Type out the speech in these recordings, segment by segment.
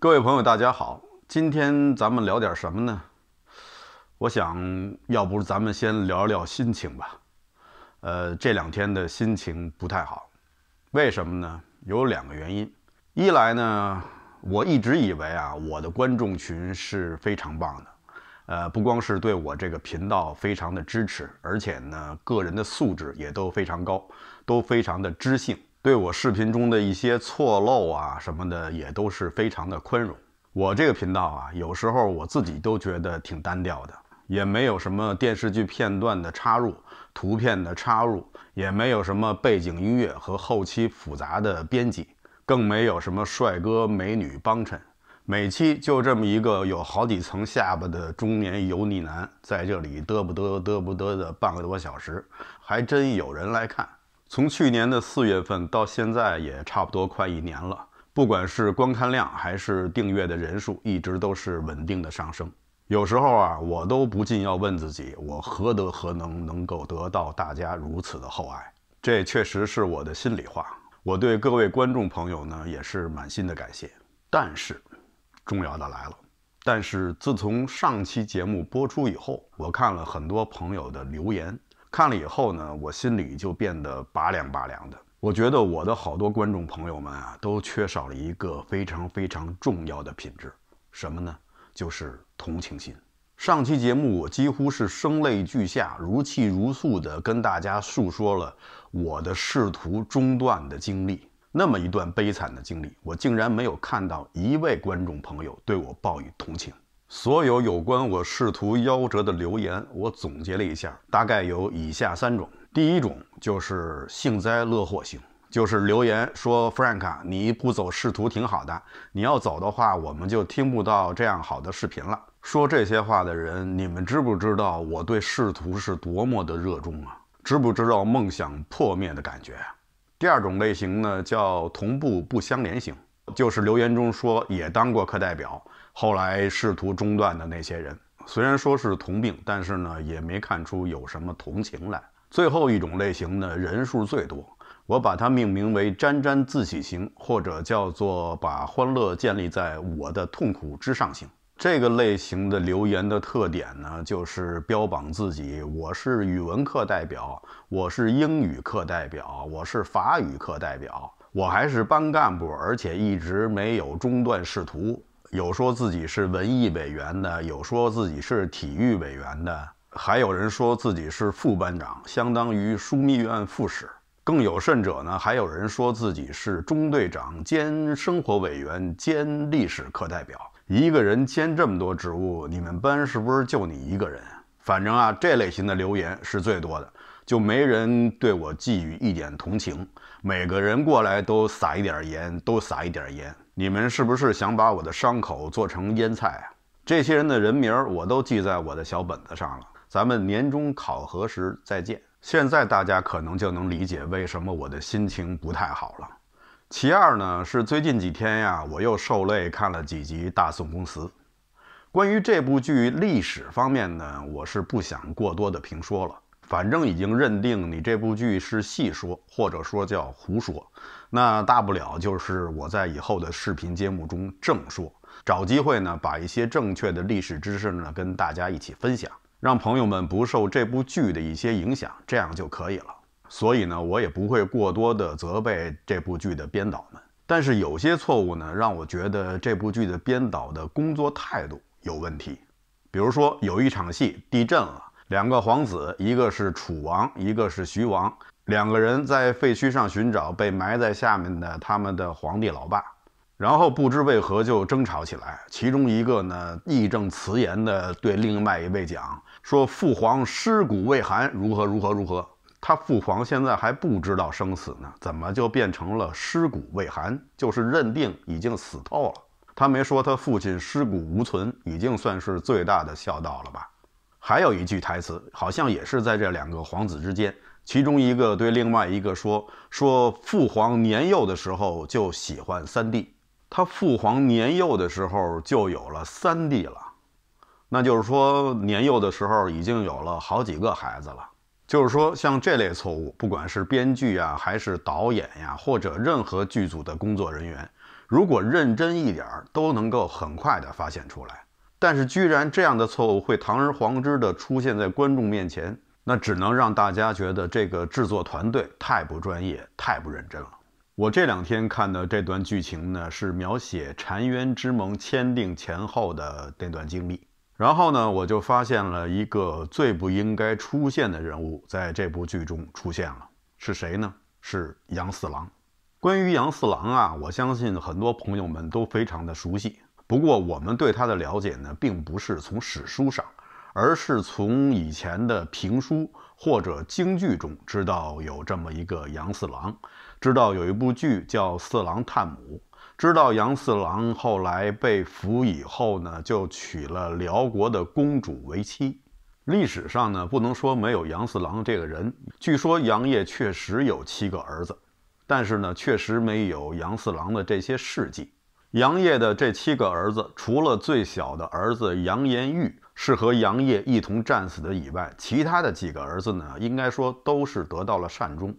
各位朋友，大家好。今天咱们聊点什么呢？我想要不咱们先聊聊心情吧。呃，这两天的心情不太好，为什么呢？有两个原因。一来呢，我一直以为啊，我的观众群是非常棒的，呃，不光是对我这个频道非常的支持，而且呢，个人的素质也都非常高，都非常的知性。对我视频中的一些错漏啊什么的，也都是非常的宽容。我这个频道啊，有时候我自己都觉得挺单调的，也没有什么电视剧片段的插入、图片的插入，也没有什么背景音乐和后期复杂的编辑，更没有什么帅哥美女帮衬。每期就这么一个有好几层下巴的中年油腻男在这里嘚不嘚嘚不嘚的半个多小时，还真有人来看。从去年的四月份到现在，也差不多快一年了。不管是观看量还是订阅的人数，一直都是稳定的上升。有时候啊，我都不禁要问自己：我何德何能，能够得到大家如此的厚爱？这确实是我的心里话。我对各位观众朋友呢，也是满心的感谢。但是，重要的来了。但是自从上期节目播出以后，我看了很多朋友的留言。看了以后呢，我心里就变得拔凉拔凉的。我觉得我的好多观众朋友们啊，都缺少了一个非常非常重要的品质，什么呢？就是同情心。上期节目，我几乎是声泪俱下、如泣如诉地跟大家诉说了我的仕途中断的经历，那么一段悲惨的经历，我竟然没有看到一位观众朋友对我报以同情。所有有关我仕途夭折的留言，我总结了一下，大概有以下三种。第一种就是幸灾乐祸型，就是留言说：“Frank，你不走仕途挺好的，你要走的话，我们就听不到这样好的视频了。”说这些话的人，你们知不知道我对仕途是多么的热衷啊？知不知道梦想破灭的感觉？第二种类型呢，叫同步不相连型，就是留言中说也当过课代表。后来仕途中断的那些人，虽然说是同病，但是呢，也没看出有什么同情来。最后一种类型呢，人数最多，我把它命名为沾沾自喜型，或者叫做把欢乐建立在我的痛苦之上型。这个类型的留言的特点呢，就是标榜自己：我是语文课代表，我是英语课代表，我是法语课代表，我还是班干部，而且一直没有中断仕途。有说自己是文艺委员的，有说自己是体育委员的，还有人说自己是副班长，相当于枢密院副使。更有甚者呢，还有人说自己是中队长兼生活委员兼历史课代表，一个人兼这么多职务，你们班是不是就你一个人？反正啊，这类型的留言是最多的，就没人对我寄予一点同情，每个人过来都撒一点盐，都撒一点盐。你们是不是想把我的伤口做成腌菜啊？这些人的人名儿我都记在我的小本子上了。咱们年终考核时再见。现在大家可能就能理解为什么我的心情不太好了。其二呢，是最近几天呀，我又受累看了几集《大宋公司》。关于这部剧历史方面呢，我是不想过多的评说了。反正已经认定你这部剧是戏说，或者说叫胡说。那大不了就是我在以后的视频节目中正说，找机会呢把一些正确的历史知识呢跟大家一起分享，让朋友们不受这部剧的一些影响，这样就可以了。所以呢，我也不会过多的责备这部剧的编导们。但是有些错误呢，让我觉得这部剧的编导的工作态度有问题。比如说有一场戏地震了，两个皇子，一个是楚王，一个是徐王。两个人在废墟上寻找被埋在下面的他们的皇帝老爸，然后不知为何就争吵起来。其中一个呢，义正词严地对另外一位讲说：“父皇尸骨未寒，如何如何如何？他父皇现在还不知道生死呢，怎么就变成了尸骨未寒？就是认定已经死透了。他没说他父亲尸骨无存，已经算是最大的孝道了吧？还有一句台词，好像也是在这两个皇子之间。”其中一个对另外一个说：“说父皇年幼的时候就喜欢三弟，他父皇年幼的时候就有了三弟了，那就是说年幼的时候已经有了好几个孩子了。就是说，像这类错误，不管是编剧呀，还是导演呀，或者任何剧组的工作人员，如果认真一点，都能够很快的发现出来。但是，居然这样的错误会堂而皇之的出现在观众面前。”那只能让大家觉得这个制作团队太不专业、太不认真了。我这两天看的这段剧情呢，是描写《澶渊之盟》签订前后的那段经历。然后呢，我就发现了一个最不应该出现的人物在这部剧中出现了。是谁呢？是杨四郎。关于杨四郎啊，我相信很多朋友们都非常的熟悉。不过我们对他的了解呢，并不是从史书上。而是从以前的评书或者京剧中知道有这么一个杨四郎，知道有一部剧叫《四郎探母》，知道杨四郎后来被俘以后呢，就娶了辽国的公主为妻。历史上呢，不能说没有杨四郎这个人。据说杨业确实有七个儿子，但是呢，确实没有杨四郎的这些事迹。杨业的这七个儿子，除了最小的儿子杨延玉。是和杨业一同战死的以外，其他的几个儿子呢，应该说都是得到了善终。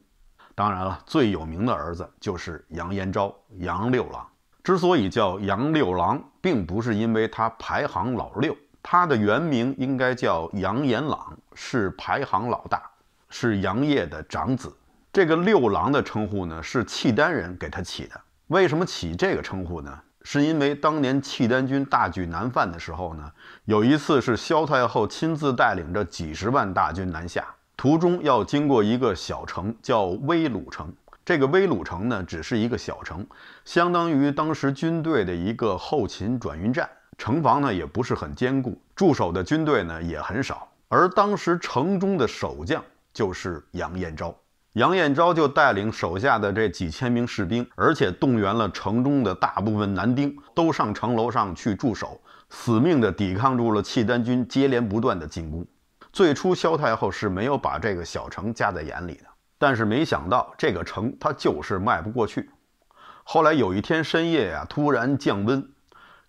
当然了，最有名的儿子就是杨延昭、杨六郎。之所以叫杨六郎，并不是因为他排行老六，他的原名应该叫杨延朗，是排行老大，是杨业的长子。这个六郎的称呼呢，是契丹人给他起的。为什么起这个称呼呢？是因为当年契丹军大举南犯的时候呢，有一次是萧太后亲自带领着几十万大军南下，途中要经过一个小城，叫威鲁城。这个威鲁城呢，只是一个小城，相当于当时军队的一个后勤转运站，城防呢也不是很坚固，驻守的军队呢也很少。而当时城中的守将就是杨延昭。杨延昭就带领手下的这几千名士兵，而且动员了城中的大部分男丁，都上城楼上去驻守，死命的抵抗住了契丹军接连不断的进攻。最初，萧太后是没有把这个小城夹在眼里的，但是没想到这个城它就是迈不过去。后来有一天深夜呀，突然降温，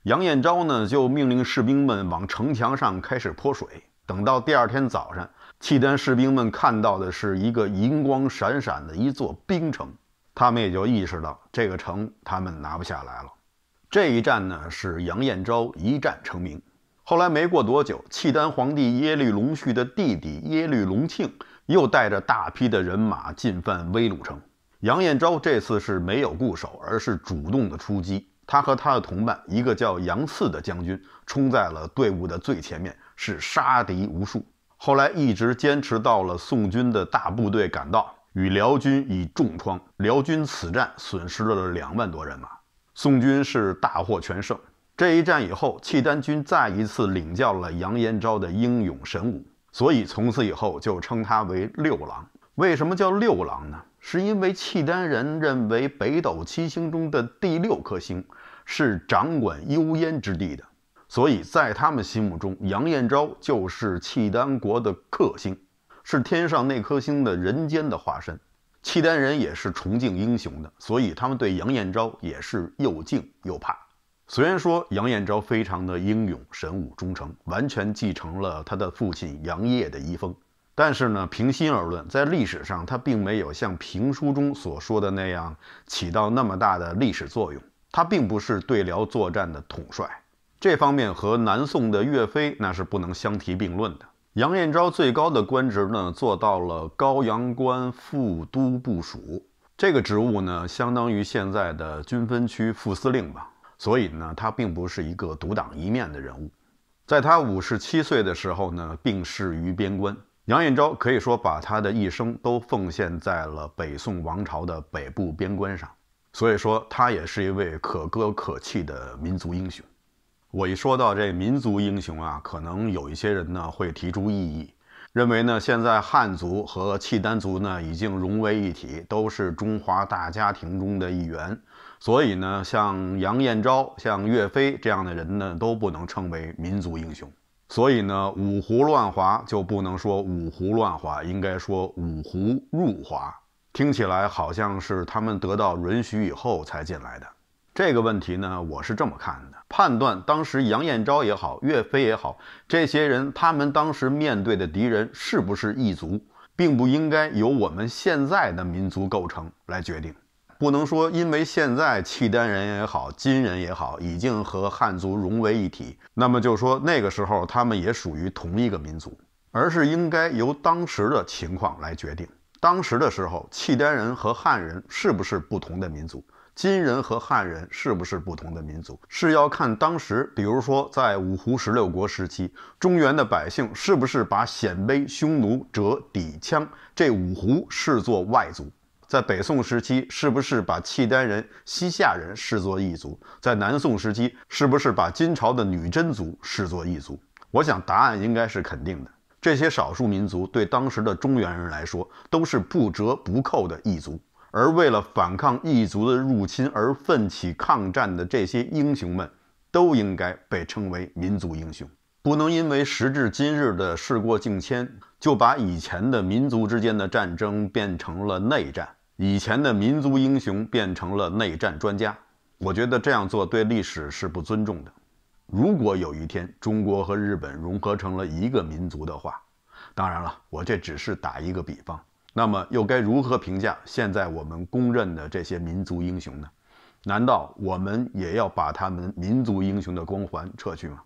杨延昭呢就命令士兵们往城墙上开始泼水，等到第二天早上。契丹士兵们看到的是一个银光闪闪的一座冰城，他们也就意识到这个城他们拿不下来了。这一战呢，是杨延昭一战成名。后来没过多久，契丹皇帝耶律隆绪的弟弟耶律隆庆又带着大批的人马进犯威鲁城。杨延昭这次是没有固守，而是主动的出击。他和他的同伴，一个叫杨嗣的将军，冲在了队伍的最前面，是杀敌无数。后来一直坚持到了宋军的大部队赶到，与辽军以重创。辽军此战损失了两万多人马，宋军是大获全胜。这一战以后，契丹军再一次领教了杨延昭的英勇神武，所以从此以后就称他为六郎。为什么叫六郎呢？是因为契丹人认为北斗七星中的第六颗星是掌管幽燕之地的。所以在他们心目中，杨延昭就是契丹国的克星，是天上那颗星的人间的化身。契丹人也是崇敬英雄的，所以他们对杨延昭也是又敬又怕。虽然说杨延昭非常的英勇、神武、忠诚，完全继承了他的父亲杨业的遗风，但是呢，平心而论，在历史上他并没有像评书中所说的那样起到那么大的历史作用。他并不是对辽作战的统帅。这方面和南宋的岳飞那是不能相提并论的。杨延昭最高的官职呢，做到了高阳关副都部署，这个职务呢，相当于现在的军分区副司令吧。所以呢，他并不是一个独当一面的人物。在他五十七岁的时候呢，病逝于边关。杨延昭可以说把他的一生都奉献在了北宋王朝的北部边关上，所以说他也是一位可歌可泣的民族英雄。我一说到这民族英雄啊，可能有一些人呢会提出异议，认为呢现在汉族和契丹族呢已经融为一体，都是中华大家庭中的一员，所以呢像杨延昭、像岳飞这样的人呢都不能称为民族英雄。所以呢五胡乱华就不能说五胡乱华，应该说五胡入华，听起来好像是他们得到允许以后才进来的。这个问题呢我是这么看的。判断当时杨彦昭也好，岳飞也好，这些人他们当时面对的敌人是不是异族，并不应该由我们现在的民族构成来决定。不能说因为现在契丹人也好，金人也好已经和汉族融为一体，那么就说那个时候他们也属于同一个民族，而是应该由当时的情况来决定。当时的时候，契丹人和汉人是不是不同的民族？金人和汉人是不是不同的民族？是要看当时，比如说在五胡十六国时期，中原的百姓是不是把鲜卑、匈奴、哲抵羌这五胡视作外族；在北宋时期，是不是把契丹人、西夏人视作异族；在南宋时期，是不是把金朝的女真族视作异族？我想答案应该是肯定的。这些少数民族对当时的中原人来说，都是不折不扣的异族。而为了反抗异族的入侵而奋起抗战的这些英雄们，都应该被称为民族英雄。不能因为时至今日的事过境迁，就把以前的民族之间的战争变成了内战，以前的民族英雄变成了内战专家。我觉得这样做对历史是不尊重的。如果有一天中国和日本融合成了一个民族的话，当然了，我这只是打一个比方。那么又该如何评价现在我们公认的这些民族英雄呢？难道我们也要把他们民族英雄的光环撤去吗？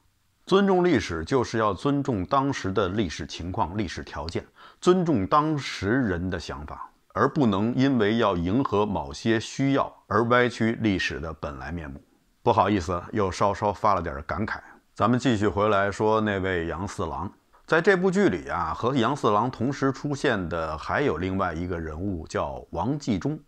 尊重历史就是要尊重当时的历史情况、历史条件，尊重当时人的想法，而不能因为要迎合某些需要而歪曲历史的本来面目。不好意思，又稍稍发了点感慨。咱们继续回来说那位杨四郎。在这部剧里啊，和杨四郎同时出现的还有另外一个人物，叫王继忠。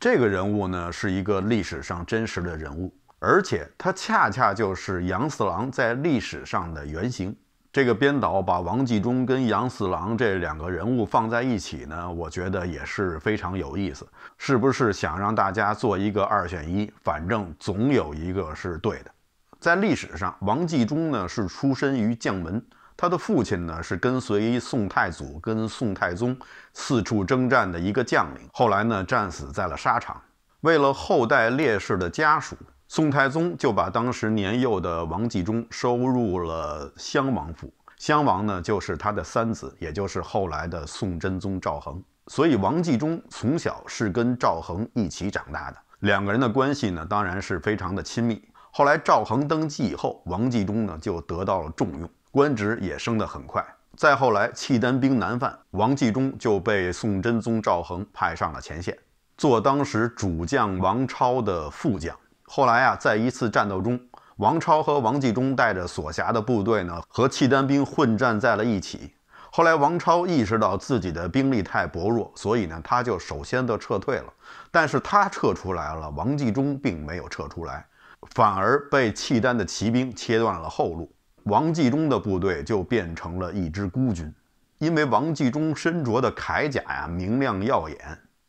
这个人物呢，是一个历史上真实的人物，而且他恰恰就是杨四郎在历史上的原型。这个编导把王继忠跟杨四郎这两个人物放在一起呢，我觉得也是非常有意思。是不是想让大家做一个二选一？反正总有一个是对的。在历史上，王继忠呢是出身于将门。他的父亲呢是跟随宋太祖跟宋太宗四处征战的一个将领，后来呢战死在了沙场。为了后代烈士的家属，宋太宗就把当时年幼的王继忠收入了襄王府。襄王呢就是他的三子，也就是后来的宋真宗赵恒。所以王继忠从小是跟赵恒一起长大的，两个人的关系呢当然是非常的亲密。后来赵恒登基以后，王继忠呢就得到了重用。官职也升得很快。再后来，契丹兵南犯，王继忠就被宋真宗赵恒派上了前线，做当时主将王超的副将。后来啊，在一次战斗中，王超和王继忠带着所辖的部队呢，和契丹兵混战在了一起。后来，王超意识到自己的兵力太薄弱，所以呢，他就首先的撤退了。但是他撤出来了，王继忠并没有撤出来，反而被契丹的骑兵切断了后路。王继忠的部队就变成了一支孤军，因为王继忠身着的铠甲呀明亮耀眼，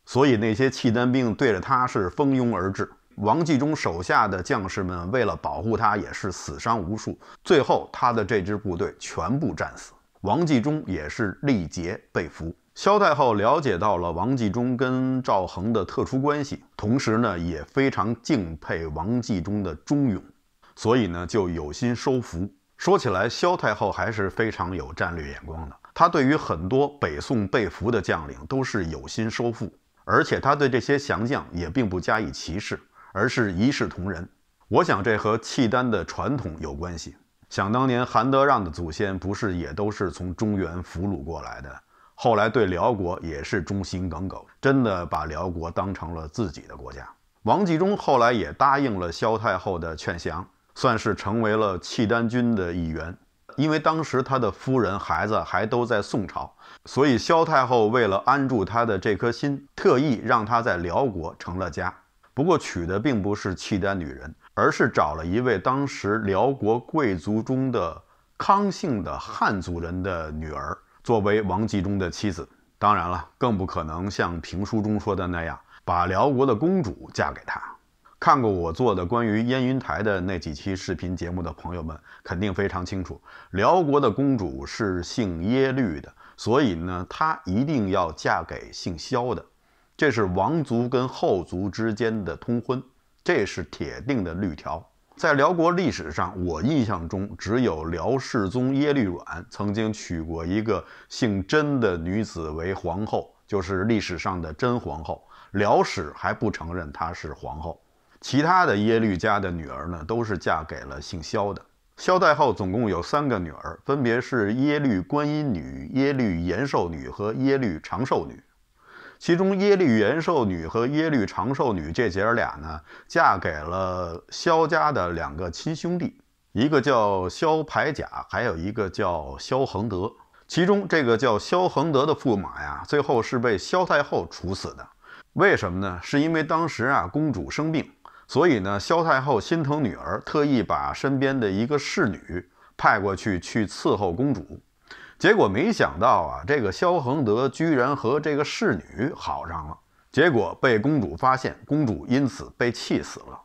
所以那些契丹兵对着他是蜂拥而至。王继忠手下的将士们为了保护他，也是死伤无数，最后他的这支部队全部战死，王继忠也是力竭被俘。萧太后了解到了王继忠跟赵恒的特殊关系，同时呢也非常敬佩王继忠的忠勇，所以呢就有心收服。说起来，萧太后还是非常有战略眼光的。她对于很多北宋被俘的将领都是有心收复，而且她对这些降将也并不加以歧视，而是一视同仁。我想这和契丹的传统有关系。想当年，韩德让的祖先不是也都是从中原俘虏过来的？后来对辽国也是忠心耿耿，真的把辽国当成了自己的国家。王继忠后来也答应了萧太后的劝降。算是成为了契丹军的一员，因为当时他的夫人、孩子还都在宋朝，所以萧太后为了安住他的这颗心，特意让他在辽国成了家。不过娶的并不是契丹女人，而是找了一位当时辽国贵族中的康姓的汉族人的女儿作为王继忠的妻子。当然了，更不可能像评书中说的那样，把辽国的公主嫁给他。看过我做的关于燕云台的那几期视频节目的朋友们，肯定非常清楚，辽国的公主是姓耶律的，所以呢，她一定要嫁给姓萧的，这是王族跟后族之间的通婚，这是铁定的律条。在辽国历史上，我印象中只有辽世宗耶律阮曾经娶过一个姓甄的女子为皇后，就是历史上的真皇后，辽史还不承认她是皇后。其他的耶律家的女儿呢，都是嫁给了姓萧的。萧太后总共有三个女儿，分别是耶律观音女、耶律延寿女和耶律长寿女。其中耶律延寿女和耶律长寿女这姐儿俩呢，嫁给了萧家的两个亲兄弟，一个叫萧排甲，还有一个叫萧恒德。其中这个叫萧恒德的驸马呀，最后是被萧太后处死的。为什么呢？是因为当时啊，公主生病。所以呢，萧太后心疼女儿，特意把身边的一个侍女派过去去伺候公主。结果没想到啊，这个萧恒德居然和这个侍女好上了。结果被公主发现，公主因此被气死了。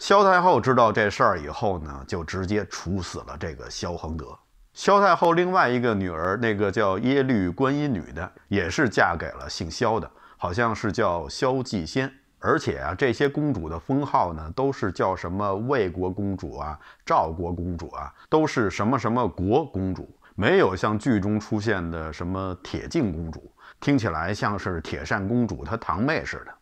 萧太后知道这事儿以后呢，就直接处死了这个萧恒德。萧太后另外一个女儿，那个叫耶律观音女的，也是嫁给了姓萧的，好像是叫萧继先。而且啊，这些公主的封号呢，都是叫什么魏国公主啊、赵国公主啊，都是什么什么国公主，没有像剧中出现的什么铁镜公主，听起来像是铁扇公主她堂妹似的。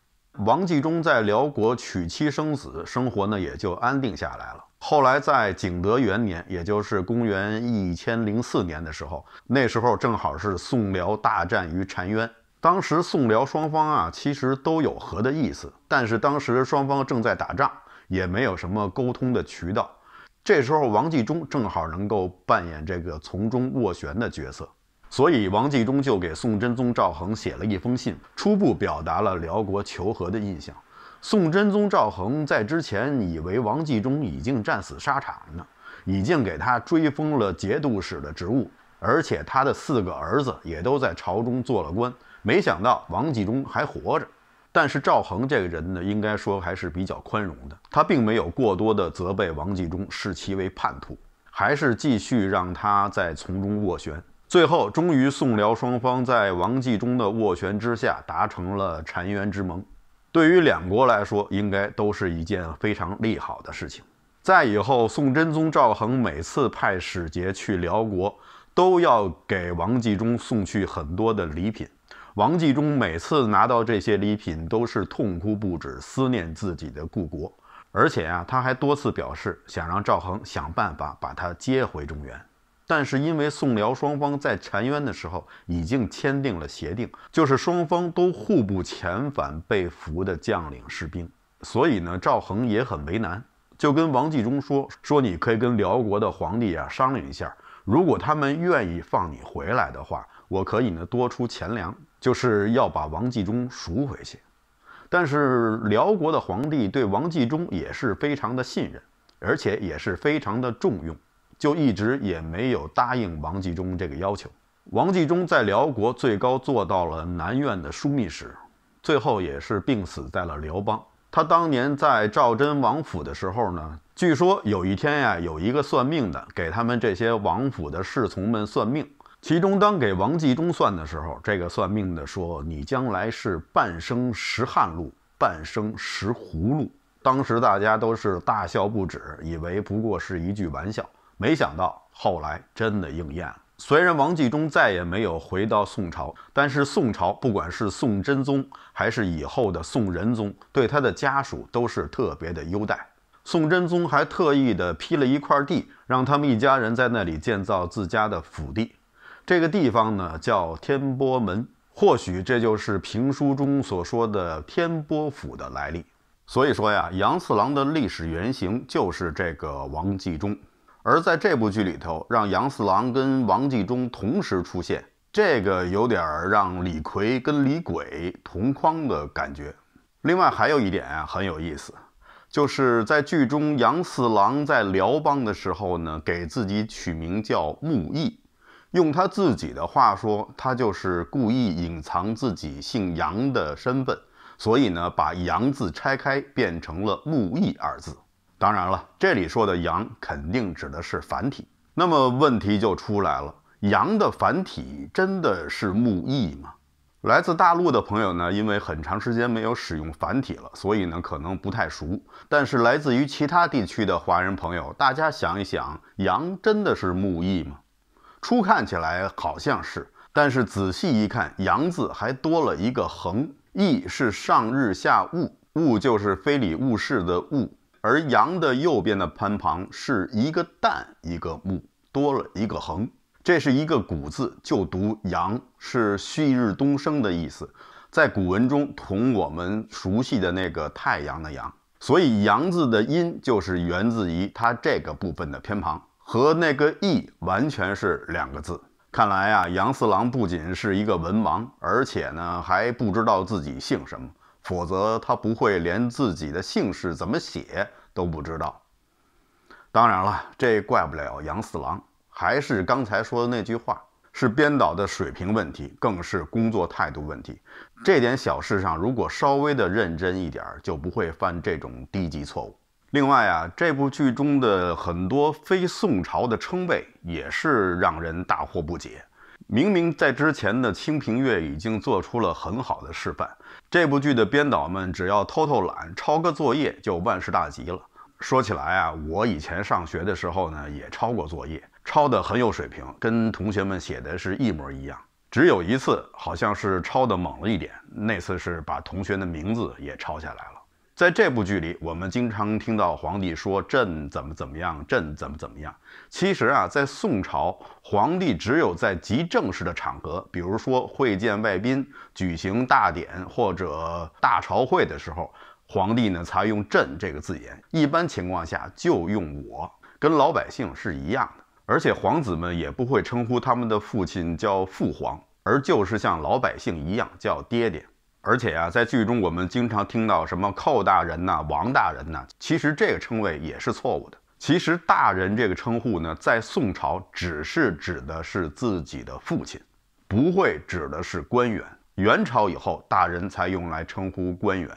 王继忠在辽国娶妻生子，生活呢也就安定下来了。后来在景德元年，也就是公元1 0 0四年的时候，那时候正好是宋辽大战于澶渊。当时宋辽双方啊，其实都有和的意思，但是当时双方正在打仗，也没有什么沟通的渠道。这时候王继忠正好能够扮演这个从中斡旋的角色，所以王继忠就给宋真宗赵恒写了一封信，初步表达了辽国求和的意向。宋真宗赵恒在之前以为王继忠已经战死沙场了呢，已经给他追封了节度使的职务，而且他的四个儿子也都在朝中做了官。没想到王继忠还活着，但是赵恒这个人呢，应该说还是比较宽容的，他并没有过多的责备王继忠，视其为叛徒，还是继续让他在从中斡旋。最后，终于宋辽双方在王继忠的斡旋之下达成了澶渊之盟，对于两国来说，应该都是一件非常利好的事情。在以后，宋真宗赵恒每次派使节去辽国，都要给王继忠送去很多的礼品。王继忠每次拿到这些礼品，都是痛哭不止，思念自己的故国。而且啊，他还多次表示想让赵恒想办法把他接回中原。但是因为宋辽双方在澶渊的时候已经签订了协定，就是双方都互不遣返被俘的将领士兵，所以呢，赵恒也很为难，就跟王继忠说：“说你可以跟辽国的皇帝啊商量一下，如果他们愿意放你回来的话，我可以呢多出钱粮。”就是要把王继忠赎回去，但是辽国的皇帝对王继忠也是非常的信任，而且也是非常的重用，就一直也没有答应王继忠这个要求。王继忠在辽国最高做到了南院的枢密使，最后也是病死在了辽邦。他当年在赵祯王府的时候呢，据说有一天呀，有一个算命的给他们这些王府的侍从们算命。其中，当给王继忠算的时候，这个算命的说：“你将来是半生石汉路，半生石葫芦。”当时大家都是大笑不止，以为不过是一句玩笑。没想到后来真的应验了。虽然王继忠再也没有回到宋朝，但是宋朝不管是宋真宗还是以后的宋仁宗，对他的家属都是特别的优待。宋真宗还特意的批了一块地，让他们一家人在那里建造自家的府邸。这个地方呢叫天波门，或许这就是评书中所说的天波府的来历。所以说呀，杨四郎的历史原型就是这个王继忠。而在这部剧里头，让杨四郎跟王继忠同时出现，这个有点儿让李逵跟李鬼同框的感觉。另外还有一点啊，很有意思，就是在剧中杨四郎在辽邦的时候呢，给自己取名叫木易。用他自己的话说，他就是故意隐藏自己姓杨的身份，所以呢，把“杨”字拆开变成了“木易”二字。当然了，这里说的“杨”肯定指的是繁体。那么问题就出来了：杨的繁体真的是“木易”吗？来自大陆的朋友呢，因为很长时间没有使用繁体了，所以呢，可能不太熟。但是来自于其他地区的华人朋友，大家想一想，杨真的是“木易”吗？初看起来好像是，但是仔细一看，阳字还多了一个横。义是上日下物，物就是非礼勿视的物。而阳的右边的偏旁是一个旦，一个木，多了一个横，这是一个古字，就读阳，是旭日东升的意思，在古文中同我们熟悉的那个太阳的阳，所以阳字的音就是源自于它这个部分的偏旁。和那个“义”完全是两个字。看来啊，杨四郎不仅是一个文盲，而且呢还不知道自己姓什么，否则他不会连自己的姓氏怎么写都不知道。当然了，这怪不了杨四郎，还是刚才说的那句话，是编导的水平问题，更是工作态度问题。这点小事上，如果稍微的认真一点，就不会犯这种低级错误。另外啊，这部剧中的很多非宋朝的称谓也是让人大惑不解。明明在之前的《清平乐》已经做出了很好的示范，这部剧的编导们只要偷偷懒抄个作业就万事大吉了。说起来啊，我以前上学的时候呢，也抄过作业，抄的很有水平，跟同学们写的是一模一样。只有一次，好像是抄的猛了一点，那次是把同学的名字也抄下来了。在这部剧里，我们经常听到皇帝说“朕怎么怎么样，朕怎么怎么样”。其实啊，在宋朝，皇帝只有在极正式的场合，比如说会见外宾、举行大典或者大朝会的时候，皇帝呢才用“朕”这个字眼。一般情况下就用“我”，跟老百姓是一样的。而且皇子们也不会称呼他们的父亲叫“父皇”，而就是像老百姓一样叫“爹爹”。而且啊，在剧中我们经常听到什么寇大人呐、王大人呐，其实这个称谓也是错误的。其实“大人”这个称呼呢，在宋朝只是指的是自己的父亲，不会指的是官员。元朝以后，大人才用来称呼官员。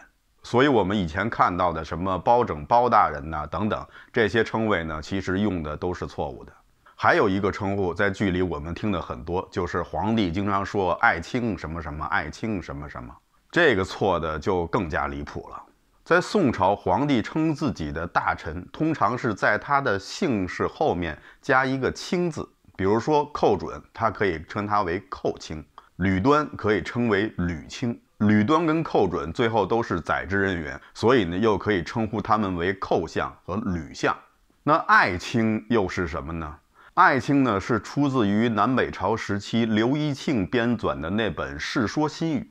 所以，我们以前看到的什么包拯、包大人呐等等这些称谓呢，其实用的都是错误的。还有一个称呼，在剧里我们听得很多，就是皇帝经常说“爱卿”什么什么，“爱卿”什么什么。这个错的就更加离谱了。在宋朝，皇帝称自己的大臣，通常是在他的姓氏后面加一个“卿”字，比如说寇准，他可以称他为寇卿；吕端可以称为吕卿。吕端跟寇准最后都是宰执人员，所以呢，又可以称呼他们为寇相和吕相。那爱卿又是什么呢？爱卿呢，是出自于南北朝时期刘义庆编纂的那本《世说新语》。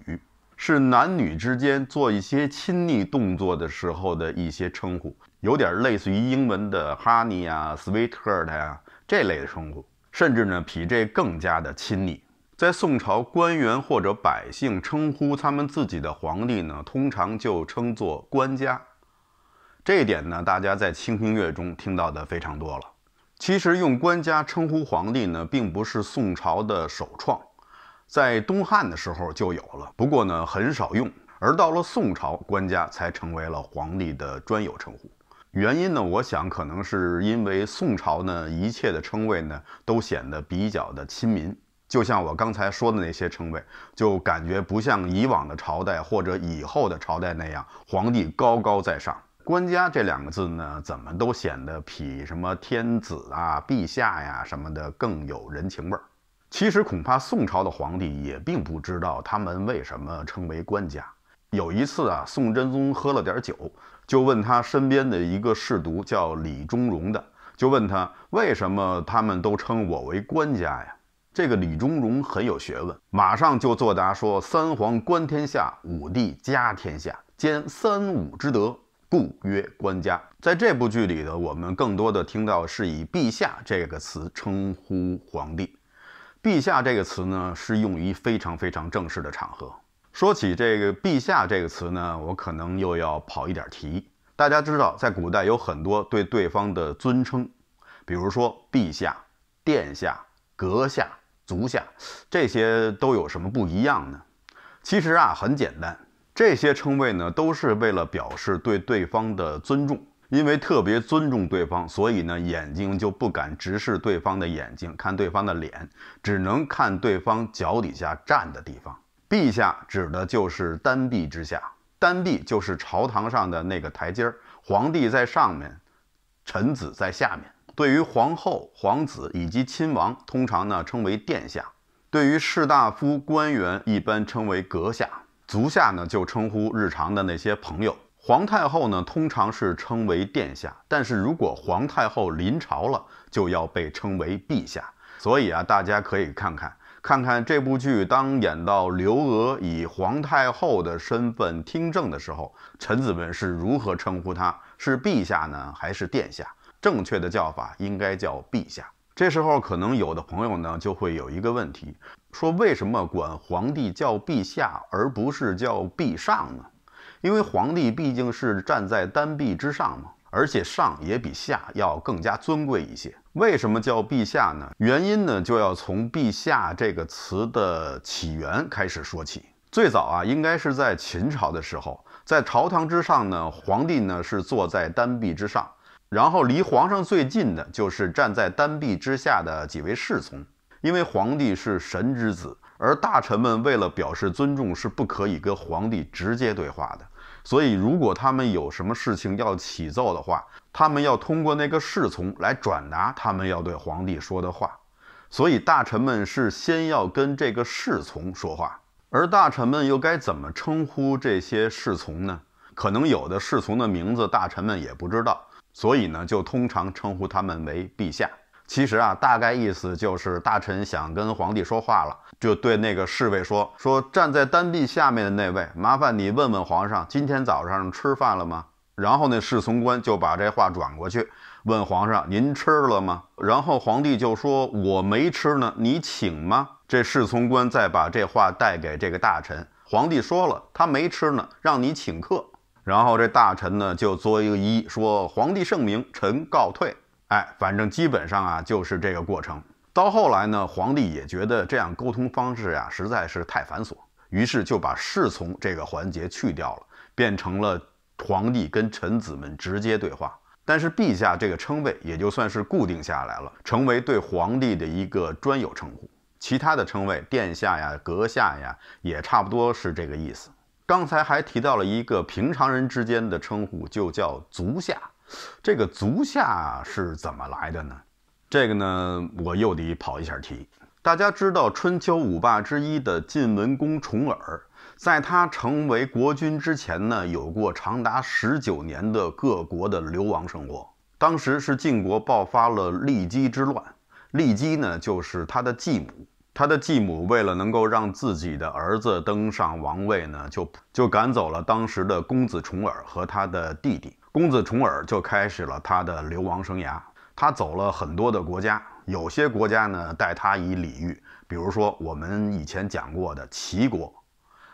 是男女之间做一些亲昵动作的时候的一些称呼，有点类似于英文的 honey 啊、sweetheart 呀这类的称呼，甚至呢比这更加的亲昵。在宋朝，官员或者百姓称呼他们自己的皇帝呢，通常就称作“官家”。这一点呢，大家在《清平乐》中听到的非常多了。其实用“官家”称呼皇帝呢，并不是宋朝的首创。在东汉的时候就有了，不过呢很少用，而到了宋朝，官家才成为了皇帝的专有称呼。原因呢，我想可能是因为宋朝呢一切的称谓呢都显得比较的亲民，就像我刚才说的那些称谓，就感觉不像以往的朝代或者以后的朝代那样，皇帝高高在上，官家这两个字呢怎么都显得比什么天子啊、陛下呀什么的更有人情味儿。其实恐怕宋朝的皇帝也并不知道他们为什么称为官家。有一次啊，宋真宗喝了点酒，就问他身边的一个侍读叫李中荣的，就问他为什么他们都称我为官家呀？这个李中荣很有学问，马上就作答说：“三皇观天下，五帝家天下，兼三五之德，故曰官家。”在这部剧里呢，我们更多的听到是以‘陛下’这个词称呼皇帝。陛下这个词呢，是用于非常非常正式的场合。说起这个“陛下”这个词呢，我可能又要跑一点题。大家知道，在古代有很多对对方的尊称，比如说“陛下”“殿下”“阁下”“足下”，这些都有什么不一样呢？其实啊，很简单，这些称谓呢，都是为了表示对对方的尊重。因为特别尊重对方，所以呢，眼睛就不敢直视对方的眼睛，看对方的脸，只能看对方脚底下站的地方。陛下指的就是丹陛之下，丹陛就是朝堂上的那个台阶儿，皇帝在上面，臣子在下面。对于皇后、皇子以及亲王，通常呢称为殿下；对于士大夫、官员，一般称为阁下；足下呢就称呼日常的那些朋友。皇太后呢，通常是称为殿下，但是如果皇太后临朝了，就要被称为陛下。所以啊，大家可以看看看看这部剧，当演到刘娥以皇太后的身份听政的时候，臣子们是如何称呼她，是陛下呢，还是殿下？正确的叫法应该叫陛下。这时候，可能有的朋友呢，就会有一个问题，说为什么管皇帝叫陛下，而不是叫陛上呢？因为皇帝毕竟是站在丹陛之上嘛，而且上也比下要更加尊贵一些。为什么叫陛下呢？原因呢就要从“陛下”这个词的起源开始说起。最早啊，应该是在秦朝的时候，在朝堂之上呢，皇帝呢是坐在丹陛之上，然后离皇上最近的就是站在丹陛之下的几位侍从。因为皇帝是神之子，而大臣们为了表示尊重，是不可以跟皇帝直接对话的。所以，如果他们有什么事情要启奏的话，他们要通过那个侍从来转达他们要对皇帝说的话。所以，大臣们是先要跟这个侍从说话，而大臣们又该怎么称呼这些侍从呢？可能有的侍从的名字大臣们也不知道，所以呢，就通常称呼他们为陛下。其实啊，大概意思就是大臣想跟皇帝说话了，就对那个侍卫说：“说站在丹陛下面的那位，麻烦你问问皇上，今天早上吃饭了吗？”然后那侍从官就把这话转过去，问皇上：“您吃了吗？”然后皇帝就说：“我没吃呢，你请吗？”这侍从官再把这话带给这个大臣，皇帝说了：“他没吃呢，让你请客。”然后这大臣呢就作一个揖，说：“皇帝圣明，臣告退。”哎，反正基本上啊，就是这个过程。到后来呢，皇帝也觉得这样沟通方式呀实在是太繁琐，于是就把侍从这个环节去掉了，变成了皇帝跟臣子们直接对话。但是“陛下”这个称谓也就算是固定下来了，成为对皇帝的一个专有称呼。其他的称谓，殿下呀、阁下呀，也差不多是这个意思。刚才还提到了一个平常人之间的称呼，就叫足下。这个足下是怎么来的呢？这个呢，我又得跑一下题。大家知道春秋五霸之一的晋文公重耳，在他成为国君之前呢，有过长达十九年的各国的流亡生活。当时是晋国爆发了骊姬之乱，骊姬呢，就是他的继母。他的继母为了能够让自己的儿子登上王位呢，就就赶走了当时的公子重耳和他的弟弟。公子重耳就开始了他的流亡生涯。他走了很多的国家，有些国家呢待他以礼遇，比如说我们以前讲过的齐国，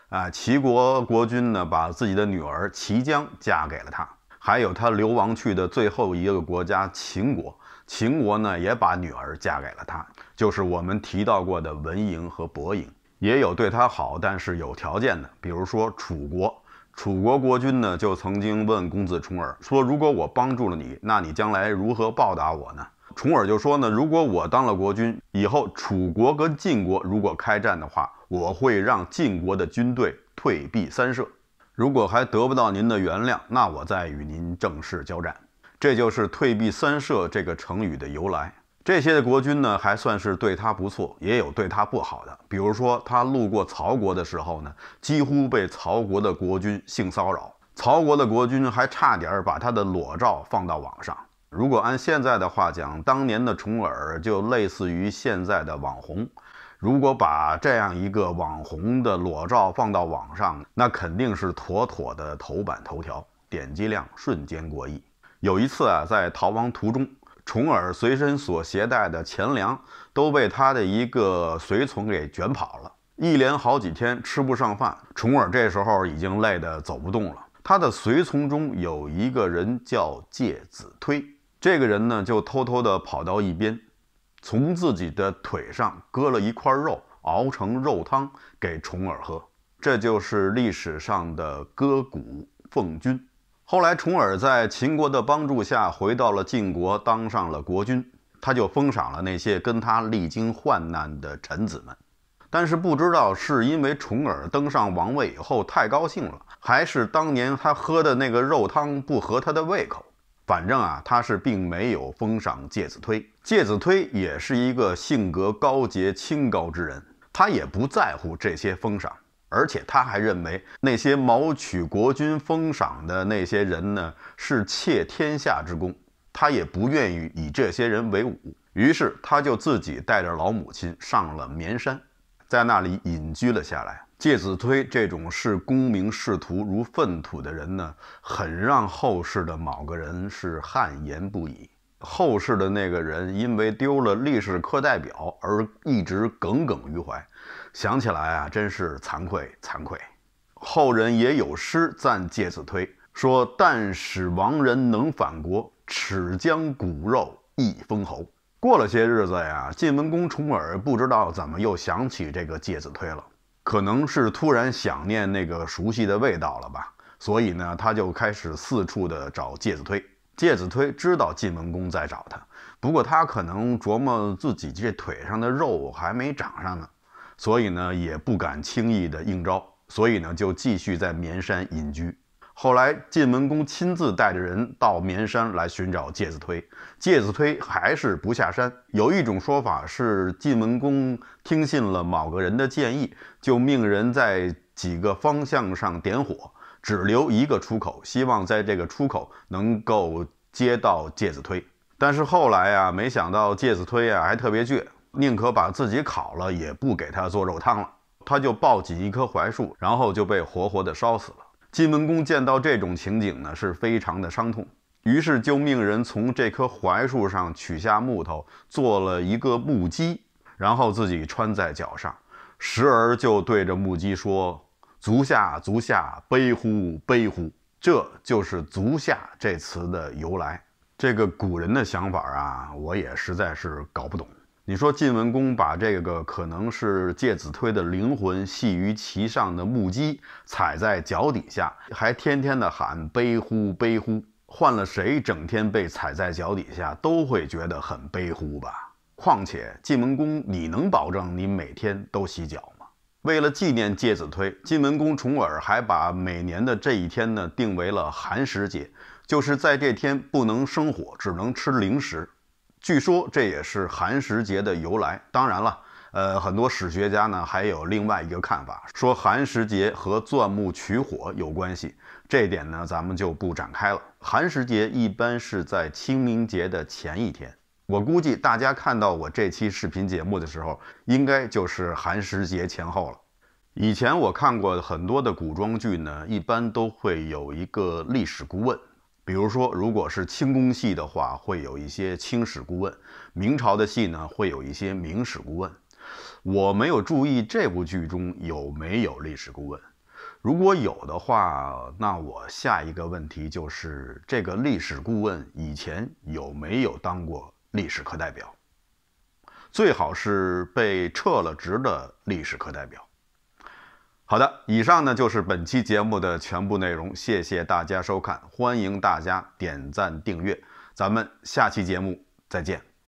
啊，齐国国君呢把自己的女儿齐姜嫁给了他。还有他流亡去的最后一个国家秦国，秦国呢也把女儿嫁给了他，就是我们提到过的文嬴和伯嬴。也有对他好，但是有条件的，比如说楚国。楚国国君呢，就曾经问公子重耳说：“如果我帮助了你，那你将来如何报答我呢？”重耳就说：“呢如果我当了国君以后，楚国跟晋国如果开战的话，我会让晋国的军队退避三舍。如果还得不到您的原谅，那我再与您正式交战。”这就是“退避三舍”这个成语的由来。这些的国君呢，还算是对他不错，也有对他不好的。比如说，他路过曹国的时候呢，几乎被曹国的国君性骚扰，曹国的国君还差点儿把他的裸照放到网上。如果按现在的话讲，当年的重耳就类似于现在的网红。如果把这样一个网红的裸照放到网上，那肯定是妥妥的头版头条，点击量瞬间过亿。有一次啊，在逃亡途中。重耳随身所携带的钱粮都被他的一个随从给卷跑了，一连好几天吃不上饭。重耳这时候已经累得走不动了。他的随从中有一个人叫介子推，这个人呢就偷偷的跑到一边，从自己的腿上割了一块肉熬成肉汤给重耳喝。这就是历史上的割骨奉君。后来，重耳在秦国的帮助下回到了晋国，当上了国君。他就封赏了那些跟他历经患难的臣子们。但是，不知道是因为重耳登上王位以后太高兴了，还是当年他喝的那个肉汤不合他的胃口，反正啊，他是并没有封赏介子推。介子推也是一个性格高洁清高之人，他也不在乎这些封赏。而且他还认为那些谋取国君封赏的那些人呢，是窃天下之功，他也不愿意以这些人为伍。于是他就自己带着老母亲上了绵山，在那里隐居了下来。介子推这种视功名仕途如粪土的人呢，很让后世的某个人是汗颜不已。后世的那个人因为丢了历史课代表而一直耿耿于怀。想起来啊，真是惭愧惭愧。后人也有诗赞介子推，说：“但使亡人能反国，耻将骨肉亦封侯。”过了些日子呀，晋文公重耳不知道怎么又想起这个介子推了，可能是突然想念那个熟悉的味道了吧。所以呢，他就开始四处的找介子推。介子推知道晋文公在找他，不过他可能琢磨自己这腿上的肉还没长上呢。所以呢，也不敢轻易的应招，所以呢，就继续在绵山隐居。后来，晋文公亲自带着人到绵山来寻找介子推，介子推还是不下山。有一种说法是，晋文公听信了某个人的建议，就命人在几个方向上点火，只留一个出口，希望在这个出口能够接到介子推。但是后来啊，没想到介子推啊，还特别倔。宁可把自己烤了，也不给他做肉汤了。他就抱起一棵槐树，然后就被活活的烧死了。晋文公见到这种情景呢，是非常的伤痛，于是就命人从这棵槐树上取下木头，做了一个木屐，然后自己穿在脚上，时而就对着木屐说：“足下，足下，悲乎，悲乎！”这就是“足下”这词的由来。这个古人的想法啊，我也实在是搞不懂。你说晋文公把这个可能是介子推的灵魂系于其上的木屐踩在脚底下，还天天的喊悲呼悲呼，换了谁整天被踩在脚底下都会觉得很悲呼吧？况且晋文公，你能保证你每天都洗脚吗？为了纪念介子推，晋文公重耳还把每年的这一天呢定为了寒食节，就是在这天不能生火，只能吃零食。据说这也是寒食节的由来。当然了，呃，很多史学家呢还有另外一个看法，说寒食节和钻木取火有关系。这点呢，咱们就不展开了。寒食节一般是在清明节的前一天。我估计大家看到我这期视频节目的时候，应该就是寒食节前后了。以前我看过很多的古装剧呢，一般都会有一个历史顾问。比如说，如果是清宫戏的话，会有一些清史顾问；明朝的戏呢，会有一些明史顾问。我没有注意这部剧中有没有历史顾问，如果有的话，那我下一个问题就是这个历史顾问以前有没有当过历史课代表？最好是被撤了职的历史课代表。好的，以上呢就是本期节目的全部内容，谢谢大家收看，欢迎大家点赞订阅，咱们下期节目再见。